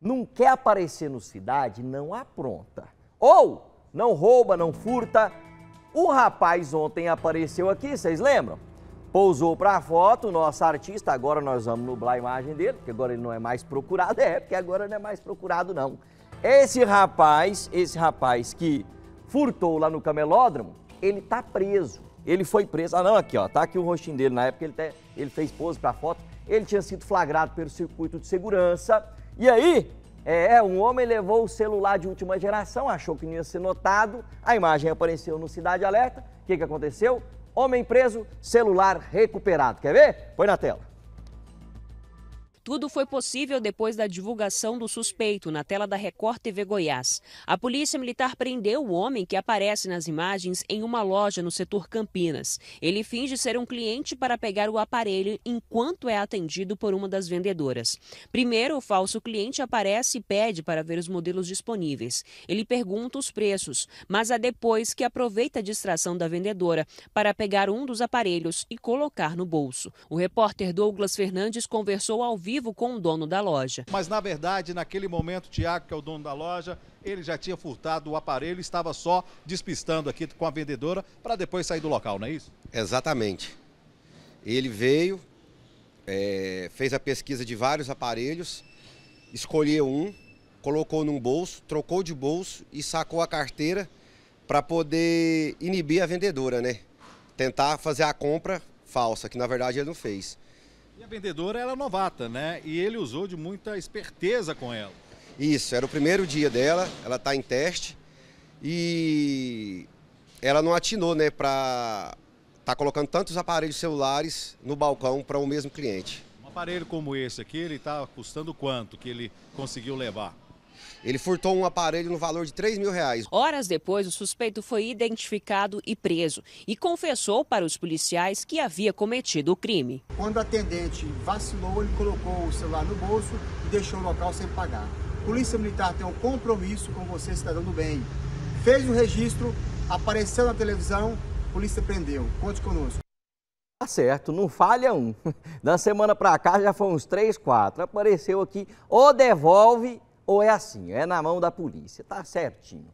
não quer aparecer no cidade, não apronta. Ou não rouba, não furta. O rapaz ontem apareceu aqui, vocês lembram? Pousou para a foto, nosso artista, agora nós vamos nublar a imagem dele, porque agora ele não é mais procurado, é, porque agora não é mais procurado não. Esse rapaz, esse rapaz que furtou lá no camelódromo, ele tá preso. Ele foi preso. Ah, não, aqui, ó, tá aqui o rostinho dele. Na época ele, te, ele fez pose para foto. Ele tinha sido flagrado pelo circuito de segurança e aí, é, é, um homem levou o celular de última geração, achou que não ia ser notado, a imagem apareceu no Cidade Alerta. O que, que aconteceu? Homem preso, celular recuperado. Quer ver? Põe na tela. Tudo foi possível depois da divulgação do suspeito na tela da Record TV Goiás. A Polícia Militar prendeu o homem que aparece nas imagens em uma loja no setor Campinas. Ele finge ser um cliente para pegar o aparelho enquanto é atendido por uma das vendedoras. Primeiro, o falso cliente aparece e pede para ver os modelos disponíveis. Ele pergunta os preços, mas é depois que aproveita a distração da vendedora para pegar um dos aparelhos e colocar no bolso. O repórter Douglas Fernandes conversou ao vivo vivo com o dono da loja. Mas na verdade, naquele momento, o Tiago, que é o dono da loja, ele já tinha furtado o aparelho, estava só despistando aqui com a vendedora para depois sair do local, não é isso? Exatamente. Ele veio, é, fez a pesquisa de vários aparelhos, escolheu um, colocou num bolso, trocou de bolso e sacou a carteira para poder inibir a vendedora, né? Tentar fazer a compra falsa, que na verdade ele não fez. E a vendedora era é novata, né? E ele usou de muita esperteza com ela. Isso, era o primeiro dia dela, ela está em teste e ela não atinou, né, para tá colocando tantos aparelhos celulares no balcão para o mesmo cliente. Um aparelho como esse aqui, ele está custando quanto que ele conseguiu levar? Ele furtou um aparelho no valor de 3 mil reais. Horas depois, o suspeito foi identificado e preso e confessou para os policiais que havia cometido o crime. Quando o atendente vacilou, ele colocou o celular no bolso e deixou o local sem pagar. A Polícia Militar tem um compromisso com você, cidadão do bem. Fez o registro, apareceu na televisão, a polícia prendeu. Conte conosco. Tá certo, não falha um. Da semana para cá já foi uns 3, 4. Apareceu aqui, ou devolve ou é assim, é na mão da polícia, tá certinho.